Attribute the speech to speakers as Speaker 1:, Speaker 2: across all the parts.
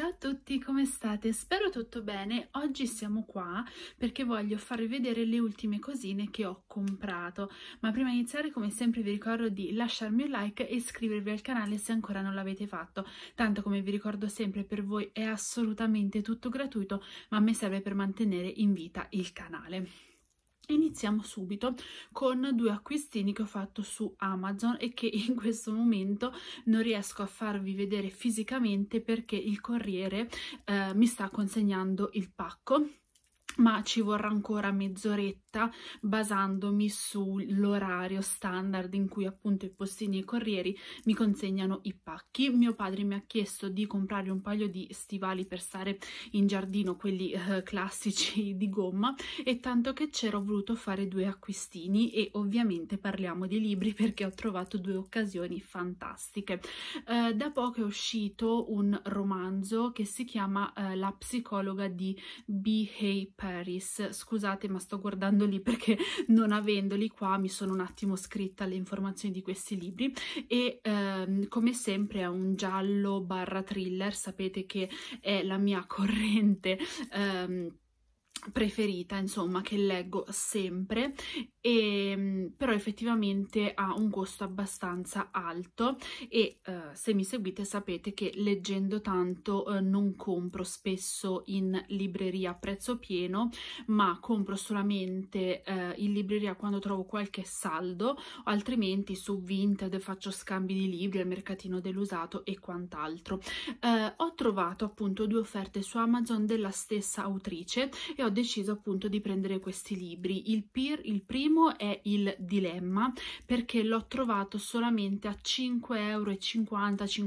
Speaker 1: Ciao a tutti, come state? Spero tutto bene. Oggi siamo qua perché voglio farvi vedere le ultime cosine che ho comprato. Ma prima di iniziare, come sempre, vi ricordo di lasciarmi un like e iscrivervi al canale se ancora non l'avete fatto. Tanto, come vi ricordo sempre, per voi è assolutamente tutto gratuito, ma a me serve per mantenere in vita il canale. Iniziamo subito con due acquistini che ho fatto su Amazon e che in questo momento non riesco a farvi vedere fisicamente perché il corriere eh, mi sta consegnando il pacco ma ci vorrà ancora mezz'oretta diretta basandomi sull'orario standard in cui appunto i postini e i corrieri mi consegnano i pacchi. Mio padre mi ha chiesto di comprare un paio di stivali per stare in giardino, quelli eh, classici di gomma e tanto che c'ero voluto fare due acquistini e ovviamente parliamo di libri perché ho trovato due occasioni fantastiche. Eh, da poco è uscito un romanzo che si chiama eh, La psicologa di B.H. Paris. Scusate ma sto guardando comprandoli perché non avendoli qua mi sono un attimo scritta le informazioni di questi libri e ehm, come sempre è un giallo barra thriller, sapete che è la mia corrente ehm, preferita, insomma, che leggo sempre, e, ehm, però effettivamente ha un costo abbastanza alto e eh, se mi seguite sapete che leggendo tanto eh, non compro spesso in libreria a prezzo pieno, ma compro solamente eh, in libreria quando trovo qualche saldo, altrimenti su Vinted faccio scambi di libri al mercatino dell'usato e quant'altro. Eh, ho trovato appunto due offerte su Amazon della stessa autrice e ho ho deciso appunto di prendere questi libri. Il, peer, il primo è Il Dilemma perché l'ho trovato solamente a 5,50 euro, 5,60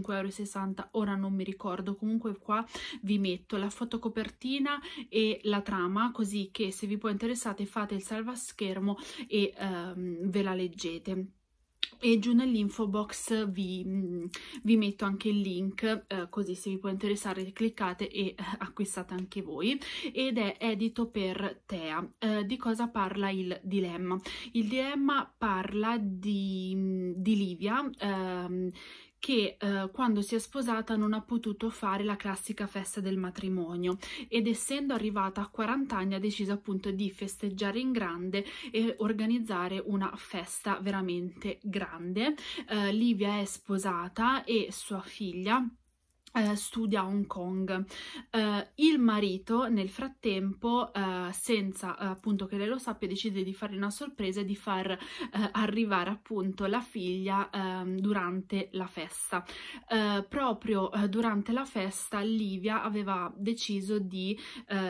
Speaker 1: euro, ora non mi ricordo. Comunque qua vi metto la fotocopertina e la trama così che se vi può interessare, fate il salvaschermo e ehm, ve la leggete e giù nell'info box vi, mm, vi, metto anche il link eh, così se vi può interessare cliccate e eh, acquistate anche voi ed è edito per Tea eh, di cosa parla il dilemma? il dilemma parla di, mm, di Livia ehm, che eh, quando si è sposata non ha potuto fare la classica festa del matrimonio ed essendo arrivata a 40 anni ha deciso appunto di festeggiare in grande e organizzare una festa veramente grande. Eh, Livia è sposata e sua figlia Uh, studia a Hong Kong. Uh, il marito nel frattempo, uh, senza appunto che lei lo sappia, decide di fare una sorpresa e di far arrivare appunto la figlia ehm, durante la festa. proprio durante la festa Livia aveva deciso di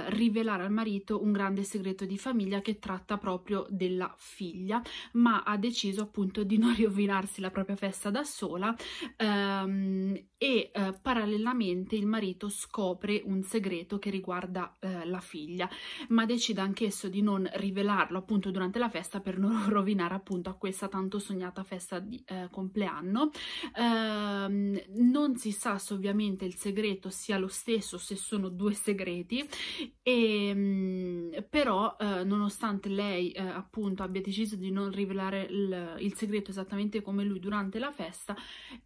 Speaker 1: rivelare al marito un grande segreto di famiglia che tratta proprio della figlia, ma ha deciso appunto di non rovinarsi la propria festa da sola um, e parallelamente parallelamente il marito scopre un segreto che riguarda eh, la figlia, ma decide anch'esso di non rivelarlo appunto durante la festa per non rovinare appunto a questa tanto sognata festa di eh, compleanno. Eh, non si sa se ovviamente il segreto sia lo stesso, se sono due segreti, e, ehm, mh, però eh, nonostante lei eh, appunto abbia deciso di non rivelare il, il segreto esattamente come lui durante la festa,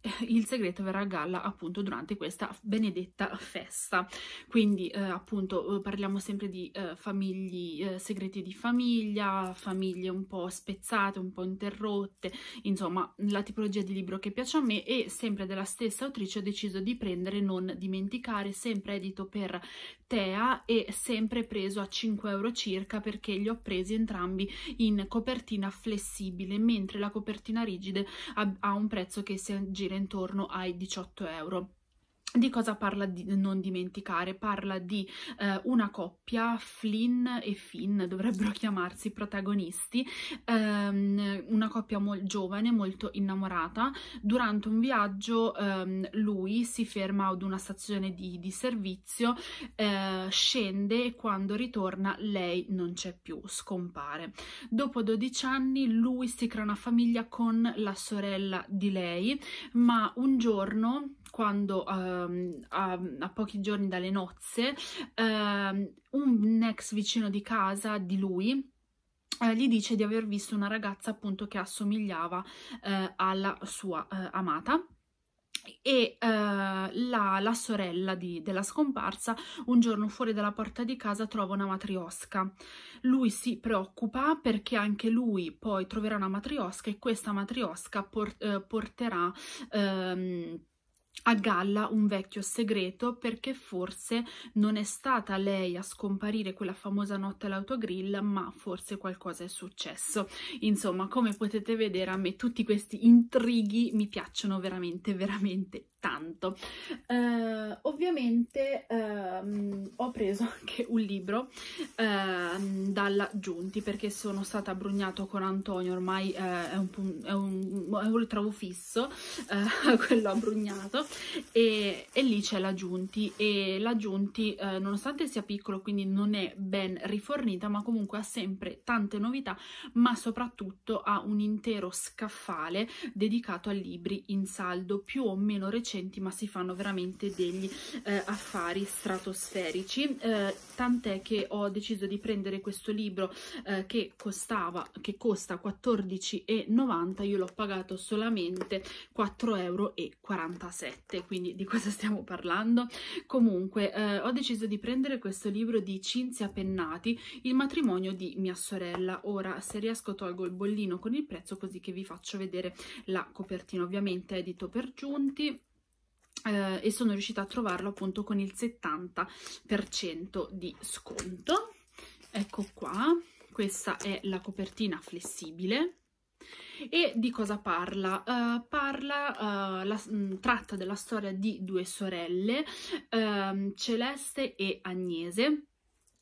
Speaker 1: eh, il segreto verrà a galla appunto durante questa questa benedetta festa. Quindi eh, appunto eh, parliamo sempre di eh, famigli, eh, segreti di famiglia, famiglie un po' spezzate, un po' interrotte, insomma la tipologia di libro che piace a me e sempre della stessa autrice ho deciso di prendere Non dimenticare, sempre edito per Tea e sempre preso a 5 euro circa perché li ho presi entrambi in copertina flessibile, mentre la copertina rigida ha un prezzo che si aggira intorno ai 18 euro. Di cosa parla di non dimenticare? Parla di eh, una coppia, Flynn e Finn dovrebbero chiamarsi protagonisti, ehm, una coppia molto giovane, molto innamorata. Durante un viaggio ehm, lui si ferma ad una stazione di, di servizio, eh, scende e quando ritorna lei non c'è più, scompare. Dopo 12 anni lui si crea una famiglia con la sorella di lei, ma un giorno quando um, a, a, pochi giorni dalle nozze um, un ex vicino di casa di lui eh, gli dice di aver visto una ragazza appunto che assomigliava eh, alla sua eh, amata e eh, la, la, sorella di, della scomparsa un giorno fuori dalla porta di casa trova una matriosca lui si preoccupa perché anche lui poi troverà una matriosca e questa matriosca por, eh, porterà ehm, a galla un vecchio segreto perché forse non è stata lei a scomparire quella famosa notte all'autogrill ma forse qualcosa è successo insomma come potete vedere a me tutti questi intrighi mi piacciono veramente veramente tanto uh, ovviamente uh, ho preso anche un libro uh, dalla Giunti perché sono stata abrugnato con Antonio ormai eh, è un, è, un, è, un, è un ritrovo fisso eh, quello abbrugnato e, e lì c'è la Giunti e la Giunti eh, nonostante sia piccolo quindi non è ben rifornita ma comunque ha sempre tante novità ma soprattutto ha un intero scaffale dedicato a libri in saldo più o meno recenti ma si fanno veramente degli eh, affari stratosferici eh, tant'è che ho deciso di prendere questo libro eh, che costava che costa 14,90 io l'ho pagato solamente 4,47 euro 7, quindi di cosa stiamo parlando? Comunque, eh, ho deciso di prendere questo libro di Cinzia Pennati, Il matrimonio di mia sorella. Ora, se riesco, tolgo il bollino con il prezzo così che vi faccio vedere la copertina. Ovviamente edito per giunti. Eh, e sono riuscita a trovarlo appunto con il 70% di sconto ecco qua questa è la copertina flessibile e di cosa parla? Uh, parla, uh, la, mh, mm, tratta della storia di due sorelle, uh, Celeste e Agnese,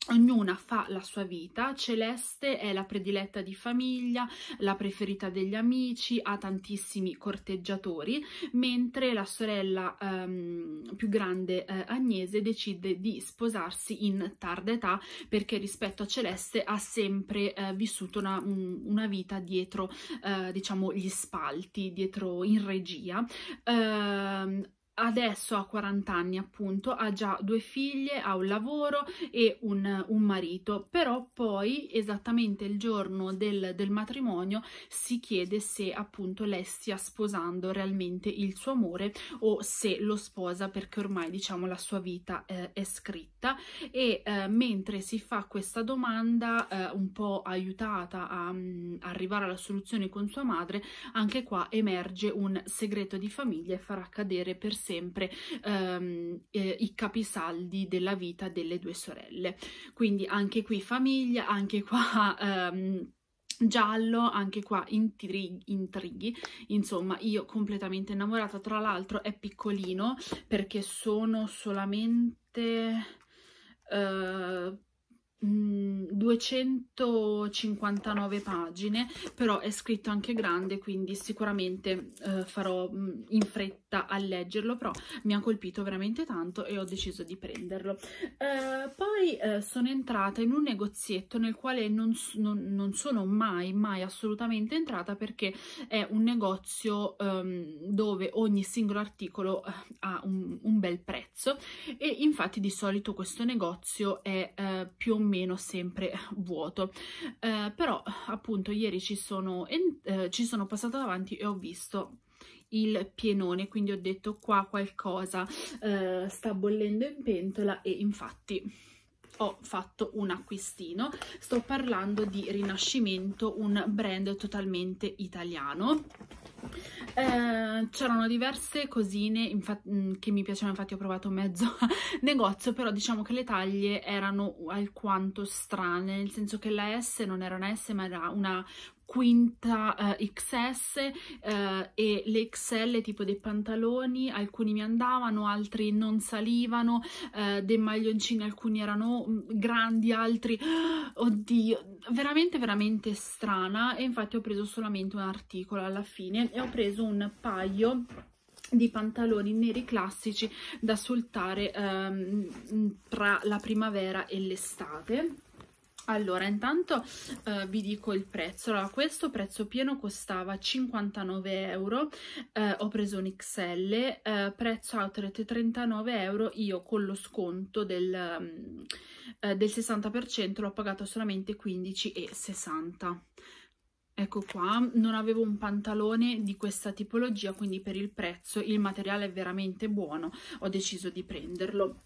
Speaker 1: Ognuna fa la sua vita, Celeste è la prediletta di famiglia, la preferita degli amici, ha tantissimi corteggiatori, mentre la sorella ehm, più grande eh, Agnese decide di sposarsi in tarda età perché rispetto a Celeste ha sempre eh, vissuto una, un, una, vita dietro eh, diciamo gli spalti, dietro in regia. Ehm, adesso ha 40 anni appunto ha già due figlie, ha un lavoro e un, un marito, però poi esattamente il giorno del, del, matrimonio si chiede se appunto lei stia sposando realmente il suo amore o se lo sposa perché ormai diciamo la sua vita eh, è scritta e eh, mentre si fa questa domanda eh, un po' aiutata a mh, mm, arrivare alla soluzione con sua madre anche qua emerge un segreto di famiglia e farà cadere per sempre ehm, eh, i capisaldi della vita delle due sorelle. Quindi anche qui famiglia, anche qua... Ehm, giallo, anche qua intrig intrighi, insomma io completamente innamorata, tra l'altro è piccolino perché sono solamente... Uh, 259 mm, pagine però è scritto anche grande quindi sicuramente eh, farò mh, mm, in fretta a leggerlo però mi ha colpito veramente tanto e ho deciso di prenderlo eh, poi eh, sono entrata in un negozietto nel quale non, non, non, sono mai mai assolutamente entrata perché è un negozio ehm, dove ogni singolo articolo eh, ha un, un, bel prezzo e infatti di solito questo negozio è eh, più o meno meno sempre vuoto eh, però appunto ieri ci sono, eh, ci sono passata davanti e ho visto il pienone quindi ho detto qua qualcosa eh, sta bollendo in pentola e infatti ho fatto un acquistino sto parlando di Rinascimento un brand totalmente italiano eh, c'erano diverse cosine mm, che mi piacevano, infatti ho provato mezzo negozio, però diciamo che le taglie erano alquanto strane, nel senso che la S non era una S ma era una quinta eh, XS eh, e le XL tipo dei pantaloni, alcuni mi andavano, altri non salivano, eh, dei maglioncini alcuni erano mm, grandi, altri oddio, veramente veramente strana e infatti ho preso solamente un articolo alla fine e ho preso un paio di pantaloni neri classici da soltare ehm, mm, tra la primavera e l'estate allora, intanto eh, vi dico il prezzo. Allora, questo prezzo pieno costava 59 euro, eh, ho preso un XL, eh, prezzo outlet 39 euro, io con lo sconto del, mm, eh, del 60% l'ho pagato solamente 15,60 Ecco qua, non avevo un pantalone di questa tipologia, quindi per il prezzo il materiale è veramente buono, ho deciso di prenderlo.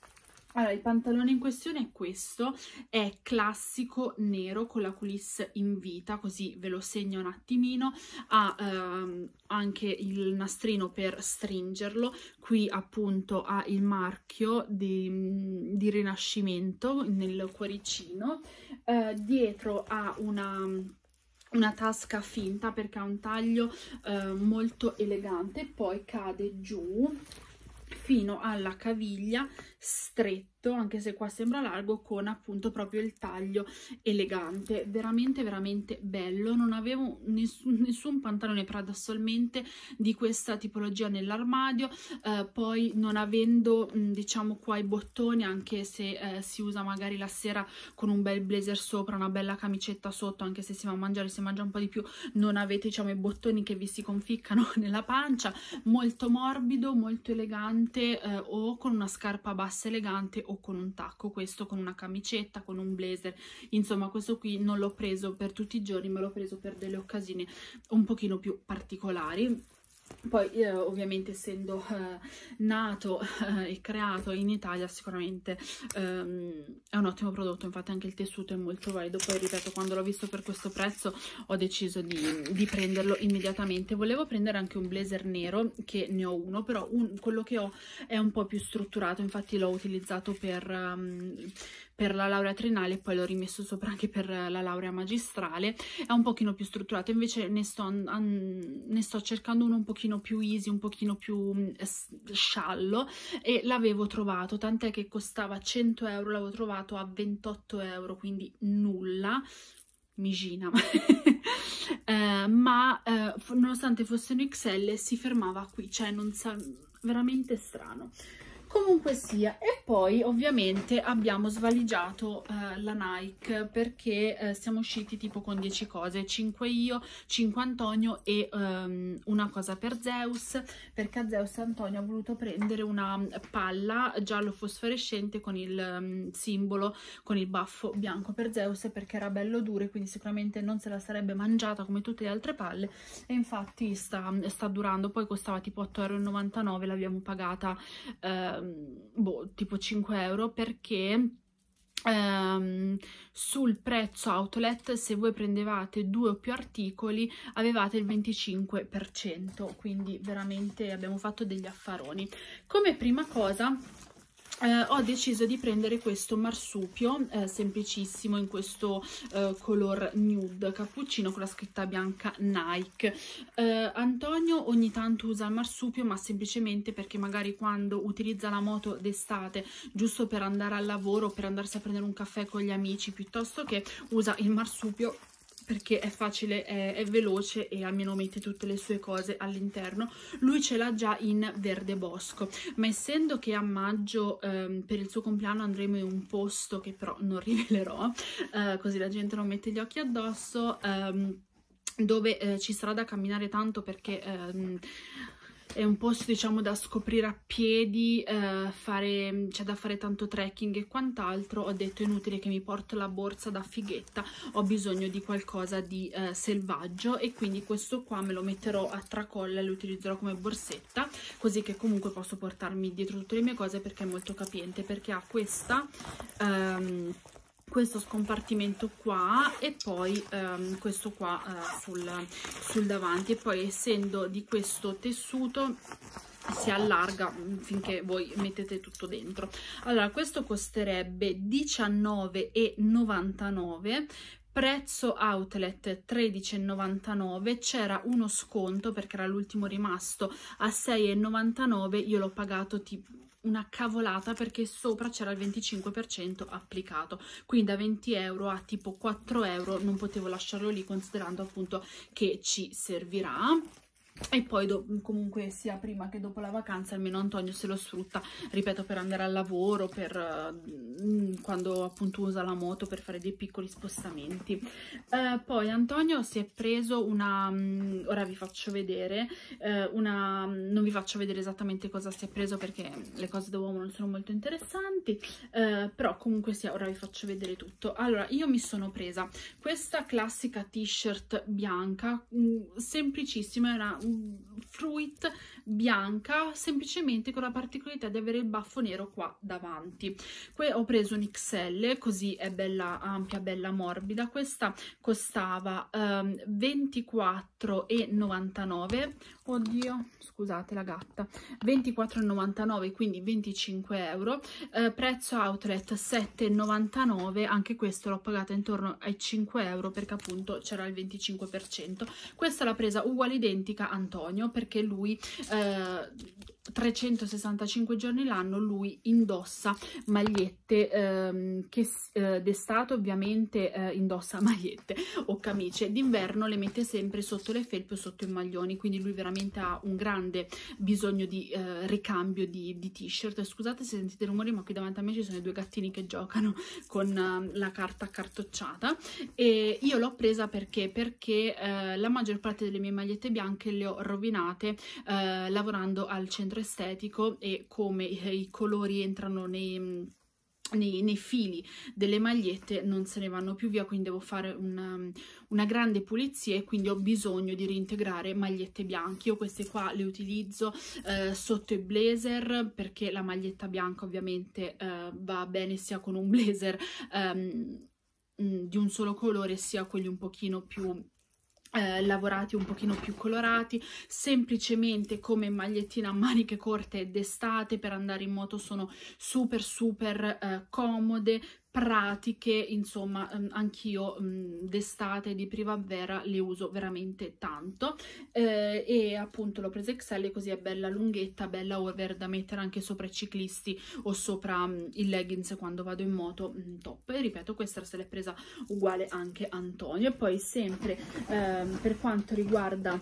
Speaker 1: Allora, il pantalone in questione è questo, è classico nero con la coulisse in vita, così ve lo segno un attimino, ha ehm, anche il nastrino per stringerlo, qui appunto ha il marchio di, di rinascimento nel cuoricino, eh, dietro ha una una tasca finta perché ha un taglio eh, molto elegante poi cade giù fino alla caviglia stretto, anche se qua sembra largo, con appunto proprio il taglio elegante. Veramente, veramente bello. Non avevo nessun, nessun pantalone Prada solamente di questa tipologia nell'armadio. Eh, poi non avendo, mm, diciamo, qua i bottoni, anche se eh, si usa magari la sera con un bel blazer sopra, una bella camicetta sotto, anche se si va a mangiare, si mangia un po' di più, non avete, diciamo, i bottoni che vi si conficcano nella pancia. Molto morbido, molto elegante eh, o con una scarpa bassa bassa elegante o con un tacco questo con una camicetta con un blazer insomma questo qui non l'ho preso per tutti i giorni ma l'ho preso per delle occasioni un pochino più particolari poi eh, ovviamente essendo eh, nato eh, e creato in Italia sicuramente ehm, è un ottimo prodotto, infatti anche il tessuto è molto valido, poi ripeto quando l'ho visto per questo prezzo ho deciso di, di, prenderlo immediatamente, volevo prendere anche un blazer nero che ne ho uno, però un, quello che ho è un po' più strutturato, infatti l'ho utilizzato per... Um, per la laurea triennale e poi l'ho rimesso sopra anche per la laurea magistrale, è un pochino più strutturato, invece ne sto, an, ne sto cercando uno un pochino più easy, un pochino più mm, sciallo e l'avevo trovato, tant'è che costava 100 euro, l'avevo trovato a 28 euro, quindi nulla, migina, eh, ma eh, nonostante fosse un XL si fermava qui, cioè non sa veramente strano comunque sia e poi ovviamente abbiamo svaligiato eh, la Nike perché eh, siamo usciti tipo con 10 cose 5 io, 5 Antonio e ehm, una cosa per Zeus perché a Zeus Antonio ha voluto prendere una palla giallo fosforescente con il um, simbolo con il baffo bianco per Zeus perché era bello duro e quindi sicuramente non se la sarebbe mangiata come tutte le altre palle e infatti sta, sta durando poi costava tipo 8,99 euro l'abbiamo pagata eh, Ehm, boh, tipo 5 euro perché Um, sul prezzo outlet se voi prendevate due o più articoli avevate il 25% quindi veramente abbiamo fatto degli affaroni come prima cosa eh, ho deciso di prendere questo marsupio eh, semplicissimo in questo eh, color nude cappuccino con la scritta bianca Nike eh, Antonio ogni tanto usa il marsupio ma semplicemente perché magari quando utilizza la moto d'estate giusto per andare al lavoro per andarsi a prendere un caffè con gli amici piuttosto che usa il marsupio perché è facile, è, è veloce e almeno mette tutte le sue cose all'interno. Lui ce l'ha già in verde bosco, ma essendo che a maggio ehm, per il suo compleanno andremo in un posto che però non rivelerò, eh, così la gente non mette gli occhi addosso, ehm, dove eh, ci sarà da camminare tanto perché... Ehm, è un posto diciamo da scoprire a piedi, eh, fare, c'è da fare tanto trekking e quant'altro, ho detto è inutile che mi porto la borsa da fighetta, ho bisogno di qualcosa di eh, selvaggio e quindi questo qua me lo metterò a tracolla e lo utilizzerò come borsetta, così che comunque posso portarmi dietro tutte le mie cose perché è molto capiente, perché ha questa... Ehm, questo scompartimento qua e poi ehm, questo qua eh, sul, sul davanti e poi essendo di questo tessuto si allarga mm, finché voi mettete tutto dentro allora questo costerebbe 19,99 prezzo outlet 13,99 c'era uno sconto perché era l'ultimo rimasto a 6,99 io l'ho pagato tipo una cavolata perché sopra c'era il 25% applicato quindi da 20 euro a tipo 4 euro non potevo lasciarlo lì considerando appunto che ci servirà e poi comunque sia prima che dopo la vacanza almeno Antonio se lo sfrutta ripeto per andare al lavoro per uh, quando appunto usa la moto per fare dei piccoli spostamenti uh, poi Antonio si è preso una um, ora vi faccio vedere uh, una mm, non vi faccio vedere esattamente cosa si è preso perché le cose da uomo non sono molto interessanti eh, però comunque sia ora vi faccio vedere tutto allora io mi sono presa questa classica t-shirt bianca mh, semplicissima era fruita, bianca semplicemente con la particolarità di avere il baffo nero qua davanti qui ho preso un XL così è bella ampia bella morbida questa costava um, ehm, 24,99 oddio scusate la gatta 24,99 quindi 25 euro eh, prezzo outlet 7,99 anche questo l'ho pagata intorno ai 5 euro perché appunto c'era il 25% questa l'ha presa uguale identica Antonio perché lui eh, uh, 365 giorni l'anno lui indossa magliette ehm, che eh, d'estate ovviamente eh, indossa magliette o camicie d'inverno le mette sempre sotto le felpe o sotto i maglioni quindi lui veramente ha un grande bisogno di eh, ricambio di, di t-shirt scusate se sentite rumori ma qui davanti a me ci sono i due gattini che giocano con ehm, la carta cartocciata e io l'ho presa perché perché eh, la maggior parte delle mie magliette bianche le ho rovinate eh, lavorando al centro filtro estetico e come i colori entrano nei, nei, nei, fili delle magliette non se ne vanno più via quindi devo fare una, um, una, grande pulizia e quindi ho bisogno di reintegrare magliette bianche io queste qua le utilizzo eh, sotto i blazer perché la maglietta bianca ovviamente eh, va bene sia con un blazer ehm, mm, di un solo colore sia quelli un pochino più eh, lavorati un pochino più colorati semplicemente come magliettina a maniche corte d'estate per andare in moto sono super super eh, comode pratiche, insomma, ehm, anch'io d'estate, di primavera le uso veramente tanto eh, e appunto l'ho presa Excel così è bella lunghetta, bella over da mettere anche sopra i ciclisti o sopra um, il leggings quando vado in moto, top. E ripeto, questa se l'è presa uguale anche Antonio. E poi sempre ehm, per quanto riguarda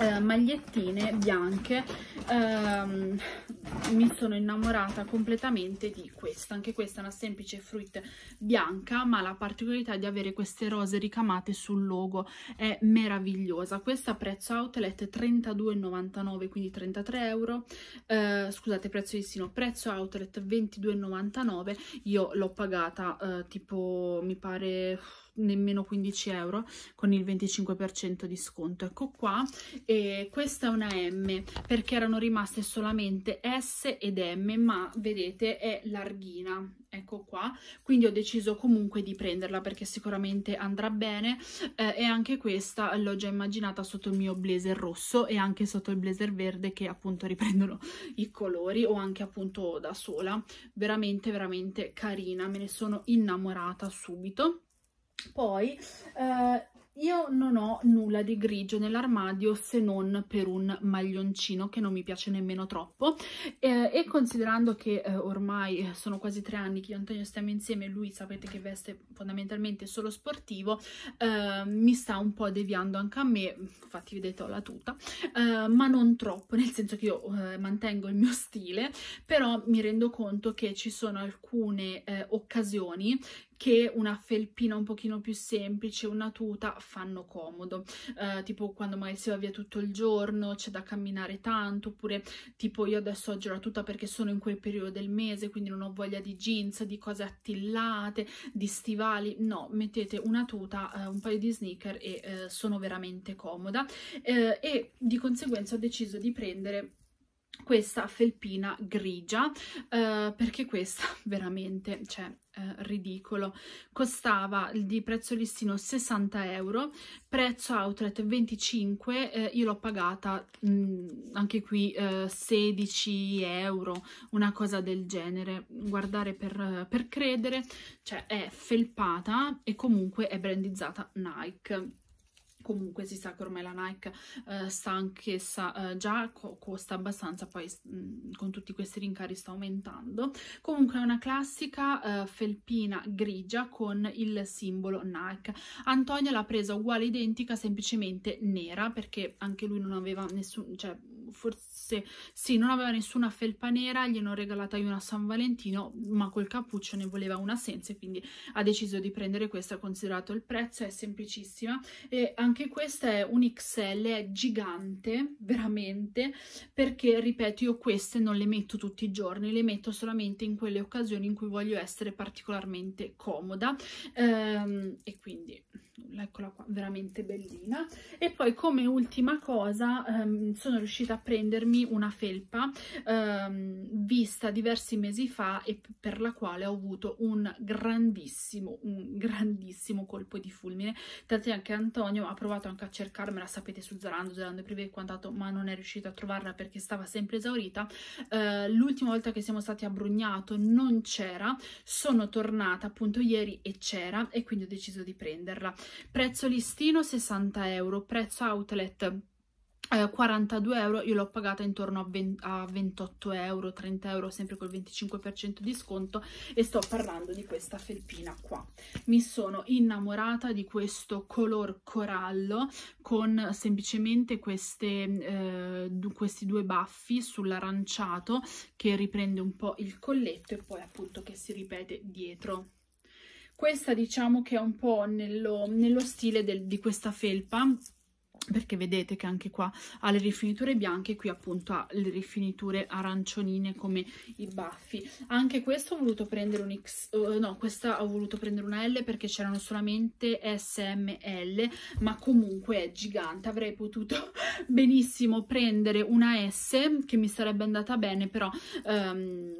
Speaker 1: eh, magliettine bianche ehm, mi sono innamorata completamente di questa anche questa è una semplice frutta fruit bianca ma la particolarità di avere queste rose ricamate sul logo è meravigliosa questa prezzo outlet 32,99 quindi 33 euro eh, scusate prezzo di sino prezzo outlet 22,99 io l'ho pagata eh, tipo mi pare nemmeno 15 euro con il 25% di sconto ecco qua e questa è una M perché erano rimaste solamente S ed M ma vedete è larghina ecco qua quindi ho deciso comunque di prenderla perché sicuramente andrà bene eh, e anche questa l'ho già immaginata sotto il mio blazer rosso e anche sotto il blazer verde che appunto riprendono i colori o anche appunto da sola veramente veramente carina me ne sono innamorata subito poi eh, io non ho nulla di grigio nell'armadio se non per un maglioncino che non mi piace nemmeno troppo eh, e considerando che eh, ormai eh, sono quasi tre anni che io e Antonio stiamo insieme lui sapete che veste fondamentalmente solo sportivo eh, mi sta un po' deviando anche a me infatti vedete ho la tuta eh, ma non troppo nel senso che io eh, mantengo il mio stile però mi rendo conto che ci sono alcune occasioni che una felpina un pochino più semplice, una tuta, fanno comodo. Eh, tipo quando magari si va via tutto il giorno, c'è da camminare tanto, oppure tipo io adesso oggi ho la tuta perché sono in quel periodo del mese, quindi non ho voglia di jeans, di cose attillate, di stivali. No, mettete una tuta, eh, un paio di sneaker e eh, sono veramente comoda. Eh, e di conseguenza ho deciso di prendere questa felpina grigia eh, perché questa veramente cioè eh, ridicolo costava di prezzo listino 60 euro prezzo outlet 25 eh, io l'ho pagata mh, mm, anche qui 16 eh, euro una cosa del genere guardare per, per credere cioè è felpata e comunque è brandizzata Nike comunque si sa che ormai la Nike eh, sta anch'essa eh, già co costa abbastanza poi mh, mm, con tutti questi rincari sta aumentando comunque è una classica eh, felpina grigia con il simbolo Nike Antonio l'ha presa uguale identica semplicemente nera perché anche lui non aveva nessun cioè forse sì, non aveva nessuna felpa nera, gliene ho regalata io una a San Valentino, ma col cappuccio ne voleva una senza e quindi ha deciso di prendere questa, considerato il prezzo, è semplicissima e anche questa è un XL, è gigante, veramente, perché ripeto io queste non le metto tutti i giorni, le metto solamente in quelle occasioni in cui voglio essere particolarmente comoda ehm, e quindi eccola qua, veramente bellina e poi come ultima cosa ehm, sono riuscita a prendermi una felpa ehm, vista diversi mesi fa e per la quale ho avuto un grandissimo, un grandissimo colpo di fulmine. Tanto anche Antonio ha provato anche a cercarmela, sapete, su Zalando, Zalando Privé e quant'altro, ma non è riuscito a trovarla perché stava sempre esaurita. Eh, L'ultima volta che siamo stati a Brugnato non c'era, sono tornata appunto ieri e c'era e quindi ho deciso di prenderla. Prezzo listino 60 euro, prezzo outlet 42 eh, euro, io l'ho pagata intorno a, 20, a 28 euro, 30 euro, sempre col 25% di sconto e sto parlando di questa felpina qua. Mi sono innamorata di questo color corallo con semplicemente queste, eh, questi due baffi sull'aranciato che riprende un po' il colletto e poi appunto che si ripete dietro questa diciamo che è un po' nello, nello stile del, di questa felpa perché vedete che anche qua ha le rifiniture bianche qui appunto ha le rifiniture arancionine come i baffi anche questo ho voluto prendere un X uh, no questa ho voluto prendere una L perché c'erano solamente SML ma comunque è gigante avrei potuto benissimo prendere una S che mi sarebbe andata bene però um,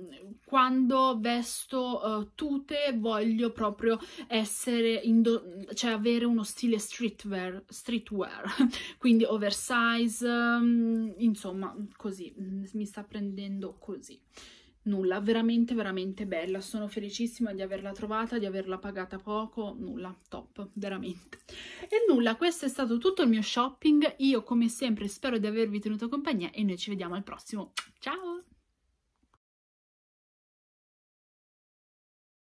Speaker 1: quando vesto uh, tute voglio proprio essere cioè avere uno stile streetwear streetwear quindi oversize, mm, insomma così, mm, mi sta prendendo così nulla, veramente veramente bella, sono felicissima di averla trovata, di averla pagata poco, nulla, top, veramente. E nulla, questo è stato tutto il mio shopping, io come sempre spero di avervi tenuto compagnia e noi ci vediamo al prossimo, ciao!